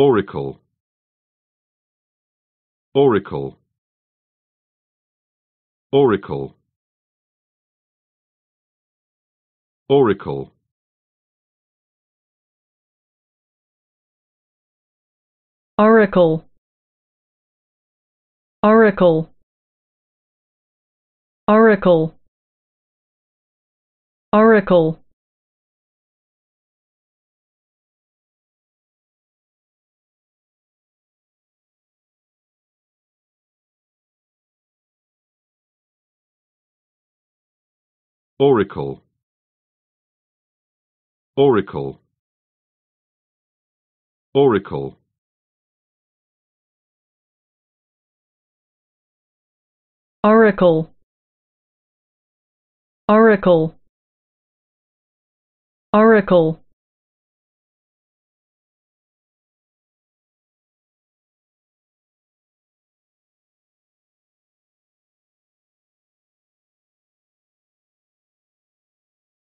Oracle Oracle Oracle Oracle Oracle Oracle Oracle Oracle Oracle Oracle Oracle Oracle Oracle Oracle